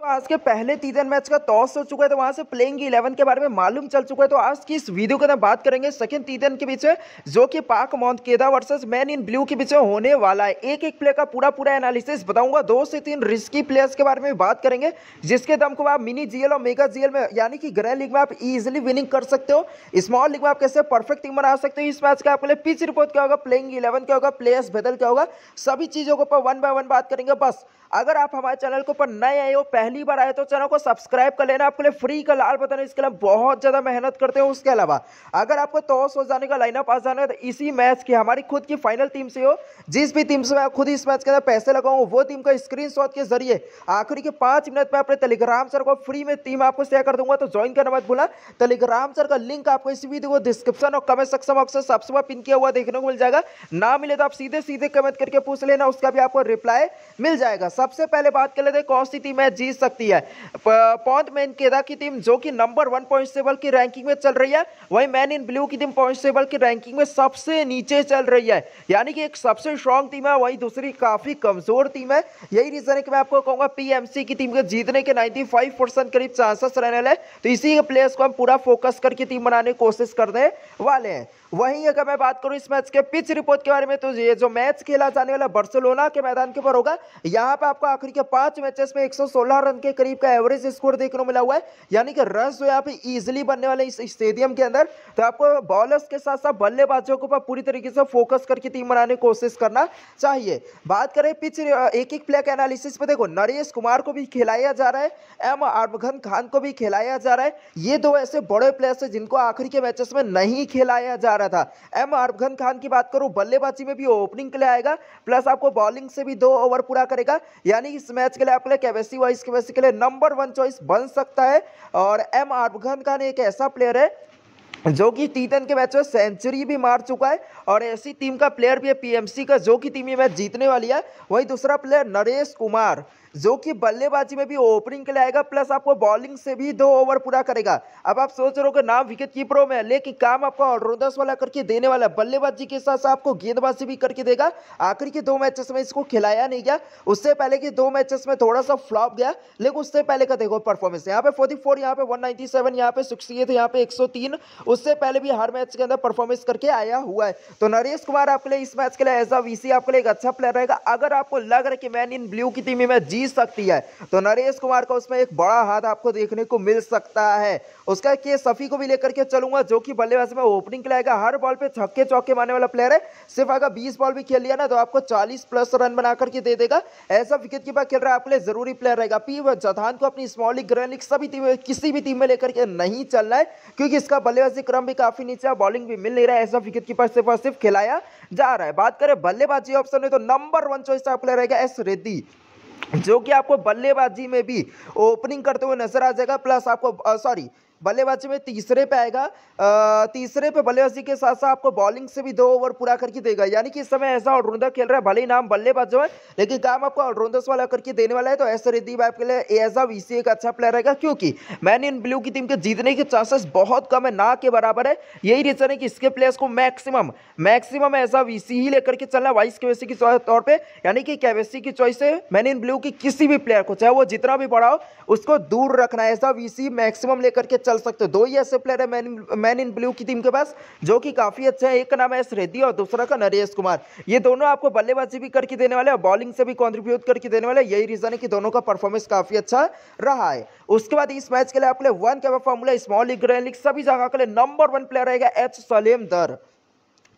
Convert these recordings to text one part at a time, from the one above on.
तो आज के पहले तीजन मैच का टॉस हो चुका है तो वहां से प्लेइंग इलेवन के बारे में मालूम चल चुका है तो आज की इस वीडियो के अंदर बात करेंगे सेकंड तीजन के बीच जो कि पाक मॉन्थ केदा वर्सेस मैन इन ब्लू के बीच होने वाला है एक एक प्लेयर का पूरा पूरा एनालिसिस बताऊंगा दो से तीन रिस्की प्लेयर्स के बारे में बात करेंगे जिसके दम को आप मिनी जीएल और मेगा जीएल में यानी कि ग्रह लीग में आप इजिली विनिंग कर सकते हो स्मॉल लीग में आप कैसे परफेक्ट टीम बना सकते हो इस मैच का आपके लिए पिच रिपोर्ट क्या होगा प्लेइंग इलेवन क्या होगा प्लेयर्स बदल क्या होगा सभी चीजों के ऊपर वन बाय वन बात करेंगे बस अगर आप हमारे चैनल के ऊपर नए आए हो पहली बार आए तो चैनल को सब्सक्राइब कर लेना आपके लिए फ्री का लाल बटन इसके लिए बहुत ज़्यादा मेहनत करते हैं उसके अलावा अगर आपको टॉस हो जाने का लाइनअप आ जाना है तो इसी मैच की हमारी खुद की फाइनल टीम से हो जिस भी टीम से मैं खुद इस मैच के अंदर पैसे लगाऊँ वो टीम का स्क्रीन के जरिए आखिरी के पाँच मिनट में अपने टेलीग्राम सर को फ्री में टीम आपको शेयर कर दूंगा तो ज्वाइन करना मत भूलना टेलीग्राम सर का लिंक आपको इस वीडियो को डिस्क्रिप्शन और कमेंट सेक्शन में अक्सर सबसे पिन किया हुआ देखने को मिल जाएगा ना मिले तो आप सीधे सीधे कमेंट करके पूछ लेना उसका भी आपको रिप्लाई मिल जाएगा सबसे पहले बात कर लेते हैं कौन सी टीम है जीत सकती है पॉइंट मैन केदा की टीम जो कि नंबर वन पॉइंट टेबल की रैंकिंग में चल रही है वही मैन इन ब्लू की टीम पॉइंट टेबल की रैंकिंग में सबसे नीचे चल रही है यानी कि एक सबसे स्ट्रॉन्ग टीम है वही दूसरी काफ़ी कमज़ोर टीम है यही रीज़न है कि मैं आपको कहूंगा पी की टीम के जीतने के नाइन्टी करीब चांसेस रहने लगे तो इसी प्लेयर्स को हम पूरा फोकस करके टीम बनाने की कोशिश करने वाले हैं वहीं अगर मैं बात करूं इस मैच के पिच रिपोर्ट के बारे में तो ये जो मैच खेला जाने वाला बर्सोलोना के मैदान के ऊपर होगा यहाँ पर आपको आखिरी के पांच मैचेस में 116 रन के करीब का एवरेज स्कोर देखने को मिला हुआ है यानी कि रन जो तो यहाँ पे इजिली बनने वाले इस स्टेडियम के अंदर तो आपको बॉलर्स के साथ साथ बल्लेबाजों के ऊपर पूरी तरीके से फोकस करके टीम बनाने की कोशिश करना चाहिए बात करें पिच एक एक प्लेयर एनालिसिस पे देखो नरेश कुमार को भी खिलाया जा रहा है एम आरमघन खान को भी खिलाया जा रहा है ये दो ऐसे बड़े प्लेयर्स है जिनको आखिरी के मैचेस में नहीं खिलाया जा रहा था एम आरमघन खान की बात करूँ बल्लेबाजी में भी ओपनिंग के लिए आएगा प्लस आपको बॉलिंग से भी दो ओवर पूरा करेगा यानी इस मैच के लिए आपके लिए कैपेसिटी वाइज कैपेसिटी के लिए नंबर वन चॉइस बन सकता है और एम आरघन खान एक ऐसा प्लेयर है जो कि टी टेन के मैच में सेंचुरी भी मार चुका है और ऐसी टीम का प्लेयर भी है पीएमसी का जो कि टीम ये मैच जीतने वाली है वही दूसरा प्लेयर नरेश कुमार जो कि बल्लेबाजी में भी ओपनिंग के लिए आएगा प्लस आपको बॉलिंग से भी दो ओवर पूरा करेगा अब आप सोच रहे हो नाम विकेट कीपरों में लेकिन काम आपको ऑलराउंडर्स वाला करके देने वाला बल्लेबाजी के साथ साथ आपको गेंदबाजी भी करके देगा आखिर के दो मैचेस में इसको खिलाया नहीं गया उससे पहले के दो मैचेस में थोड़ा सा फ्लॉप गया लेकिन उससे पहले का देखो परफॉर्मेंस यहाँ पे फोर्टी फोर यहाँ पे वन नाइनटी सेवन यहाँ पे सिक्सटी एट यहाँ पे एक सौ तीन उससे पहले भी हर मैच के अंदर परफॉर्मेंस करके आया हुआ है तो नरेश कुमार आपके लिए इस मैच के लिए एज अ वीसी आपके लिए एक अच्छा प्लेयर रहेगा अगर आपको लग रहा है कि मैन इन ब्लू की टीम में जी जीत सकती है तो नरेश कुमार का उसमें एक बड़ा हाथ आपको देखने को मिल सकता है उसका के सफ़ी को भी लेकर के चलूंगा जो कि बल्लेबाजी में ओपनिंग के लाएगा हर बॉल पे छक्के चौके मारने वाला प्लेयर है सिर्फ अगर बीस बॉल भी खेल लिया ना तो आपको चालीस प्लस रन बना करके दे देगा ऐसा विकेट कीपर खेल रहा है आपके लिए जरूरी प्लेयर रहेगा पी जथान को अपनी स्मॉल लीग ग्रैंड लीग सभी टीम किसी भी टीम में लेकर के नहीं चलना है क्योंकि इसका बल्लेबाजी क्रम भी काफी नीचे बॉलिंग भी मिल नहीं रहा है ऐसा विकेट कीपर सिर्फ और सिर्फ खिलाया जा रहा है बात करें बल्लेबाजी ऑप्शन में तो नंबर वन चॉइस आपके लिए रहेगा एस रेड्डी जो कि आपको बल्लेबाजी में भी ओपनिंग करते हुए नजर आ जाएगा प्लस आपको सॉरी बल्लेबाजी में तीसरे पे आएगा तीसरे पे बल्लेबाजी के साथ साथ आपको बॉलिंग से भी दो ओवर पूरा करके देगा यानी कि इस समय ऐसा ऑलराउंडर खेल रहा है भले ही नाम बल्लेबाज है लेकिन काम आपको ऑलराउंडर्स वाला करके देने वाला है तो ऐसा रिदीप आपके लिए एज ऑफ इसी एक अच्छा प्लेयर रहेगा क्योंकि मैन इन ब्लू की टीम के जीतने के चांसेस बहुत कम है ना के बराबर है यही रीजन है कि इसके प्लेयर्स को मैक्सिमम मैक्सिमम ऐसा इसी ही लेकर के चलना वाइस केवेसी के तौर पर यानी कि केवेसी की चॉइस है मैन इन ब्लू की किसी भी प्लेयर को चाहे वो जितना भी बड़ा हो उसको दूर रखना है ऐसा वीसी मैक्सिमम लेकर के चल सकते हो दो ही ऐसे प्लेयर है मैन इन ब्लू की टीम के पास जो कि काफ़ी अच्छे हैं एक का नाम है एस रेड्डी और दूसरा का नरेश कुमार ये दोनों आपको बल्लेबाजी भी करके देने वाले और बॉलिंग से भी कॉन्ट्रीब्यूट करके देने वाले यही रीज़न है कि दोनों का परफॉर्मेंस काफ़ी अच्छा रहा है उसके बाद इस मैच के लिए आपके लिए वन कैबर formula small league grand league सभी जगह के लिए नंबर वन प्लेयर रहेगा एच सलेम दर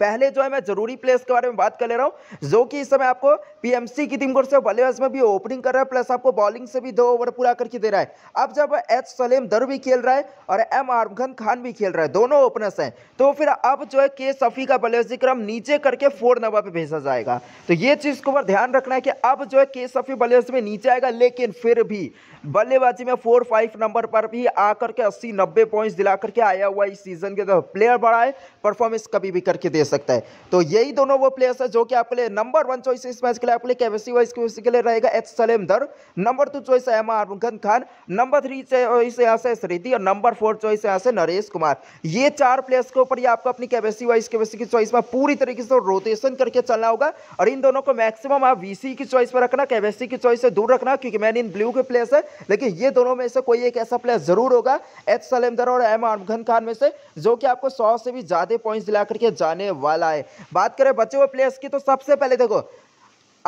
पहले जो है मैं जरूरी प्लेस के बारे में बात कर ले रहा हूँ जो कि इस समय आपको पीएमसी की टीम को से बल्लेबाज में भी ओपनिंग कर रहा है प्लस आपको बॉलिंग से भी दो ओवर पूरा करके दे रहा है अब जब एच सलेम दर भी खेल रहा है और एम आरमखन खान भी खेल रहा है दोनों ओपनर्स हैं तो फिर अब जो है के सफी का बल्लेबाजी क्रम नीचे करके फोर नंबर पर भेजा जाएगा तो ये चीज़ को ऊपर ध्यान रखना है कि अब जो है के सफी बल्लेबाजी में नीचे आएगा लेकिन फिर भी बल्लेबाजी में फोर फाइव नंबर पर भी आकर के अस्सी नब्बे पॉइंट्स दिला करके आया हुआ इस सीजन के प्लेयर तो बढ़ा है परफॉर्मेंस कभी भी करके दे सकता है तो यही दोनों वो प्लेयर्स है जो कि आपके लिए नंबर वन चॉइस इस मैच के लिए आपके लिए केवेसी वाइस के लिए रहेगा एच सलेम दर नंबर टू चॉइस है R Khan number three choice यहाँ से श्रीधि और नंबर फोर चॉइस यहाँ से नरेश कुमार ये चार प्लेयर्स के ऊपर ये आपको अपनी केवेसी वाइस केवेसी की चॉइस में पूरी तरीके से रोटेशन करके चलना होगा और इन दोनों को मैक्सिमम आप वीसी की चॉइस पर रखना केवेसी की चॉइस से दूर रखना क्योंकि मैंने इन ब्लू के प्लेयर्स है लेकिन ये दोनों में से कोई एक ऐसा प्लेयर जरूर होगा एच सलेम दर और एम आर खान में से जो कि आपको सौ से भी ज्यादा पॉइंट्स दिला करके जाने वाला है बात करें बचे हुए प्लेयर्स की तो सबसे पहले देखो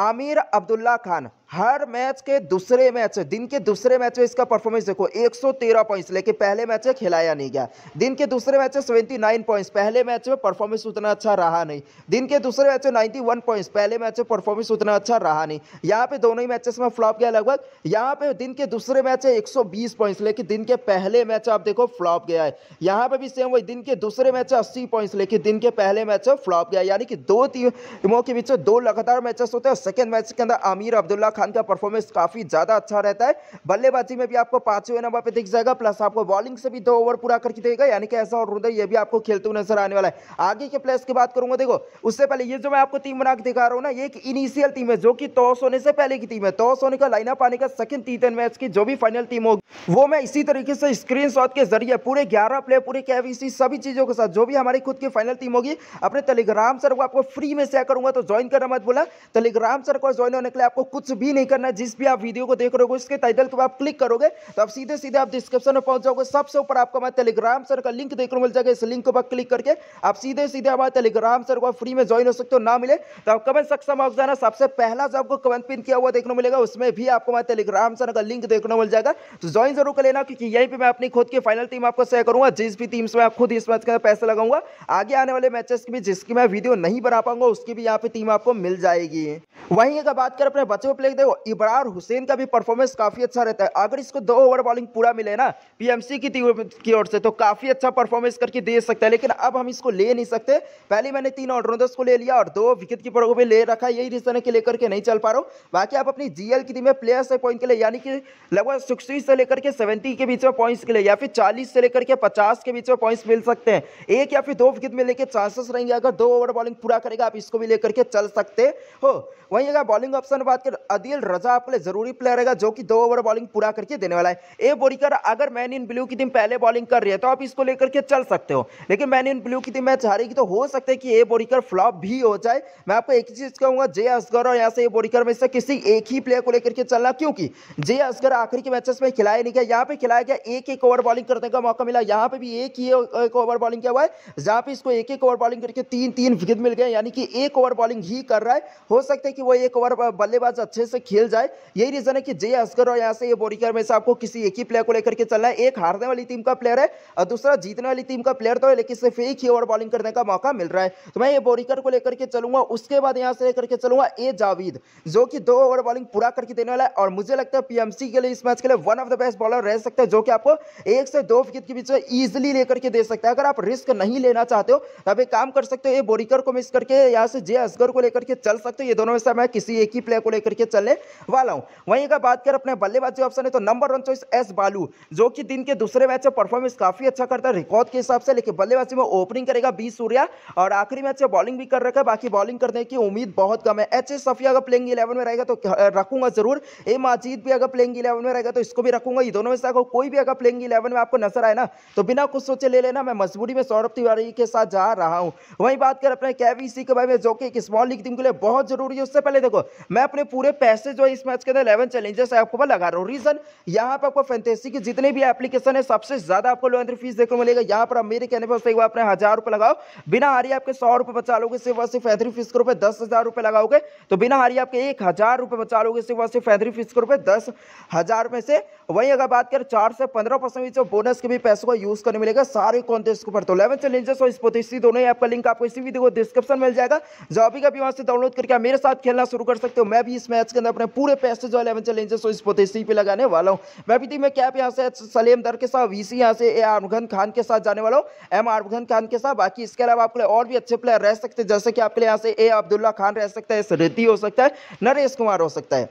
आमिर अब्दुल्ला खान हर मैच के दूसरे मैच दिन के दूसरे मैच में इसका परफॉर्मेंस देखो 113 पॉइंट्स लेकिन पहले मैच में खिलाया नहीं गया दिन के दूसरे मैच में 79 पॉइंट्स पहले मैच में परफॉर्मेंस उतना अच्छा रहा नहीं दिन के दूसरे मैच में 91 पॉइंट्स पहले मैच में परफॉर्मेंस उतना अच्छा रहा नहीं यहाँ पे दोनों ही मैचेस में फ्लॉप गया लगभग यहाँ पे दिन के दूसरे मैच है एक पॉइंट्स लेकिन दिन के पहले मैच आप देखो फ्लॉप गया है यहाँ पे भी सेम वही दिन के दूसरे मैच है अस्सी पॉइंट्स लेकिन दिन के पहले मैच फ्लॉप गया यानी कि दो टीमों के बीच दो लगातार मैचेस होते हैं सेकेंड मैच के अंदर आमिर अब्दुल्ला खान का परफॉर्मेंस काफ़ी ज़्यादा अच्छा रहता है बल्लेबाजी में भी आपको पांचवें नंबर पर दिख जाएगा प्लस आपको बॉलिंग से भी दो ओवर पूरा करके देगा यानी कि ऐसा और रुदय ये भी आपको खेलते हुए नजर आने वाला है आगे के प्लेयर्स की बात करूंगा देखो उससे पहले ये जो मैं आपको टीम बना के दिखा रहा हूँ ना एक इनिशियल टीम है जो कि टॉस तो होने से पहले की टीम है टॉस तो होने का लाइनअप आने का सेकंड टी मैच की जो भी फाइनल टीम होगी वो मैं इसी तरीके से स्क्रीन के जरिए पूरे ग्यारह प्लेयर पूरे कैवीसी सभी चीजों के साथ जो भी हमारी खुद की फाइनल टीम होगी अपने टेलीग्राम सर को आपको फ्री में शेयर करूंगा तो ज्वाइन करना मत बोला टेलीग्राम सर को ज्वाइन होने के लिए आपको कुछ भी भी नहीं करना जिस भी आप वीडियो को देख रहे हो उसके टाइटल को आप क्लिक करोगे तो आप सीधे सीधे आप डिस्क्रिप्शन में पहुंच जाओगे सबसे ऊपर आपको हमारे टेलीग्राम सर का लिंक देखने मिल जाएगा इस लिंक को क्लिक करके आप सीधे सीधे हमारे टेलीग्राम सर को फ्री में ज्वाइन हो सकते हो ना मिले तो आप कमेंट सक्सम में जाना सबसे पहला जो आपको कमेंट पिन किया हुआ देखने मिलेगा उसमें भी आपको हमारे टेलीग्राम सर का लिंक देखने मिल जाएगा तो ज्वाइन जरूर कर लेना क्योंकि यहीं पर मैं अपनी खुद की फाइनल टीम आपको शेयर करूंगा जिस भी टीम से मैं खुद इस मैच का पैसा लगाऊंगा आगे आने वाले मैचेस की भी जिसकी मैं वीडियो नहीं बना पाऊंगा उसकी भी यहाँ पे टीम आपको मिल जाएगी वहीं अगर बात करें अपने बच्चों को प्लेयर देखो इबरार हुसैन का भी परफॉर्मेंस काफ़ी अच्छा रहता है अगर इसको दो ओवर बॉलिंग पूरा मिले ना पीएमसी की टीम की ओर से तो काफ़ी अच्छा परफॉर्मेंस करके दे सकता है लेकिन अब हम इसको ले नहीं सकते पहले मैंने तीन दस को ले लिया और दो विकेट कीपर को भी ले रखा यही रीज़न है कि लेकर के नहीं चल पा रहा हूँ बाकी आप अपनी जीएल की टीम में प्लेयर्स पॉइंट के लिए यानी कि लगभग सिक्सटी से लेकर के सेवेंटी के बीच में पॉइंट्स के लिए या फिर चालीस से लेकर के पचास के बीच में पॉइंट्स मिल सकते हैं एक या फिर दो विकेट मिलने के चांसेस रहेंगे अगर दो ओवर बॉलिंग पूरा करेगा आप इसको भी लेकर के चल सकते हो वहीं अगर बॉलिंग ऑप्शन बात करें आदिल रजा आपके लिए जरूरी प्लेयर रहेगा जो कि दो ओवर बॉलिंग पूरा करके देने वाला है ए बोरिकर अगर मैन इन ब्लू की टीम पहले बॉलिंग कर रही है तो आप इसको लेकर के चल सकते हो लेकिन मैन इन ब्लू की टीम मैच हारेगी तो हो सकता है कि ए बोरिकर फ्लॉप भी हो जाए मैं आपको एक ही चीज़ कहूंगा जे असगर और यहाँ से ए बोरीकर में से किसी एक ही प्लेयर को लेकर के चलना क्योंकि जे असगर आखिरी के मैचेस में खिलाया नहीं गया यहाँ पे खिलाया गया एक एक ओवर बॉलिंग करने का मौका मिला यहाँ पे भी एक ही एक ओवर बॉलिंग किया हुआ है जहाँ पे इसको एक एक ओवर बॉलिंग करके तीन तीन विकेट मिल गए यानी कि एक ओवर बॉलिंग ही कर रहा है हो सकता है कि वो एक ओवर बल्लेबाज अच्छे से खेल जाए यही रीजन है कि जय असगर और यहाँ से ये बोरिकर में से आपको किसी एक ही प्लेयर को लेकर के चलना है एक हारने वाली टीम का प्लेयर है और दूसरा जीतने वाली टीम का प्लेयर तो है लेकिन सिर्फ एक ही ओवर बॉलिंग करने का मौका मिल रहा है तो मैं ये बोरिकर को लेकर के चलूंगा उसके बाद यहाँ से लेकर के चलूंगा ए जावीद जो कि दो ओवर बॉलिंग पूरा करके देने वाला है और मुझे लगता है पीएमसी के लिए इस मैच के लिए one of the best bowler रह सकता है जो कि आपको एक से दो विकेट के बीच में ईजिली लेकर के दे सकता है अगर आप रिस्क नहीं लेना चाहते हो तब तो एक काम कर सकते हो ये बोरिकर को मिस करके यहाँ से जे असगर को लेकर के चल सकते हो ये दोनों में से मैं किसी एक ही प्लेयर को लेकर के चल चलने वाला हूँ वहीं अगर बात कर अपने बल्लेबाजी ऑप्शन है तो नंबर वन चॉइस एस बालू जो कि दिन के दूसरे मैच में परफॉर्मेंस काफी अच्छा करता है रिकॉर्ड के हिसाब से लेकिन बल्लेबाजी में ओपनिंग करेगा बी सूर्या और आखिरी मैच में बॉलिंग भी कर रखा है बाकी बॉलिंग करने की उम्मीद बहुत कम है एच एस सफिया अगर प्लेंग इलेवन में रहेगा तो रखूंगा जरूर ए माजीद भी अगर प्लेंग इलेवन में रहेगा तो इसको भी रखूंगा ये दोनों में से अगर कोई भी अगर प्लेंग इलेवन में आपको नजर आए ना तो बिना कुछ सोचे ले लेना मैं मजबूरी में सौरभ तिवारी के साथ जा रहा हूँ वहीं बात कर अपने कैवीसी के बारे में जो कि स्मॉल लीग टीम के लिए बहुत जरूरी है उससे पहले देखो मैं अपने पूरे ऐसे जो इस मैच के अंदर इलेवन चैलेंजेस आपको मैं लगा रहा हूँ रीजन यहाँ पर आपको फैंटेसी की जितने भी एप्लीकेशन है सबसे ज्यादा आपको लोअ एंट्री फीस देखने को मिलेगा यहाँ पर आप मेरे कहने पर एक बार अपने हजार रुपये लगाओ बिना हारी आपके सौ रुपये बचा लोगे सिर्फ सिर्फ एंट्री फीस के रुपये दस हजार रुपये लगाओगे तो बिना हारी आपके एक हजार रुपये बचा लोगे सिर्फ सिर्फ एंट्री फीस के रुपये दस हजार रुपये से वहीं अगर बात करें चार से पंद्रह परसेंट भी जो बोनस के भी पैसों का यूज करने मिलेगा सारे कॉन्टेस्ट के ऊपर तो इलेवन चैलेंजेस और स्पोटिसी दोनों ऐप का लिंक आपको इसी वीडियो को डिस्क्रिप्शन मिल जाएगा जो अभी का भी वहाँ से डाउनलोड करके मेरे साथ खेलना शुरू कर सकते हो मैं भी इस मैच के के अंदर अपने पूरे पैसे जो इलेवन चैलेंजेस इस पोतेसी पे लगाने वाला हूँ वैपिटी मैं कैप यहाँ से सलेम दर के साथ वीसी यहाँ से ए आरमघन खान के साथ जाने वाला हूँ एम आरमघन खान के साथ बाकी इसके अलावा आपके लिए और भी अच्छे प्लेयर रह सकते हैं जैसे कि आपके लिए यहाँ से ए अब्दुल्ला खान रह सकता है रिद्धि हो सकता है नरेश कुमार हो सकता है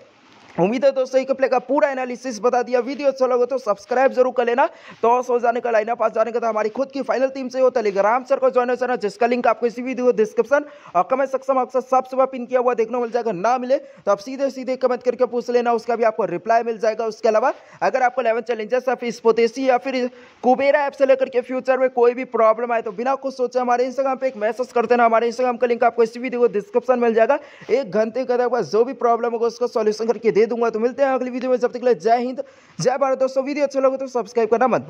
उम्मीद है दोस्तों एक प्ले का पूरा एनालिसिस बता दिया वीडियो अच्छा लगे तो सब्सक्राइब जरूर कर लेना टॉस हो तो जाने का लाइन पास जाने का था तो हमारी खुद की फाइनल टीम से हो टेलीग्राम सर को ज्वाइन हो जाना जिसका लिंक आपको इसी वीडियो डिस्क्रिप्शन और कमेंट सक्सम अक्सर सब सुबह पिन किया हुआ देखने मिल जाएगा ना मिले तो आप सीधे सीधे कमेंट करके पूछ लेना उसका भी आपको रिप्लाई मिल जाएगा उसके अलावा अगर आपको लेवन चैलेंजेस या फिर स्पोतेसी या फिर कुबेरा ऐप से लेकर के फ्यूचर में कोई भी प्रॉब्लम आए तो बिना कुछ सोचे हमारे इंस्टाग्राम पर एक मैसेज कर देना हमारे इंस्टाग्राम का लिंक आपको इसी वीडियो डिस्क्रिप्शन मिल जाएगा एक घंटे के बाद जो भी प्रॉब्लम होगा उसका सोल्यूशन करके दे दूंगा तो मिलते हैं अगली वीडियो में जब तक जय हिंद जय भारत दोस्तों वीडियो अच्छा लगे तो सब्सक्राइब करना मत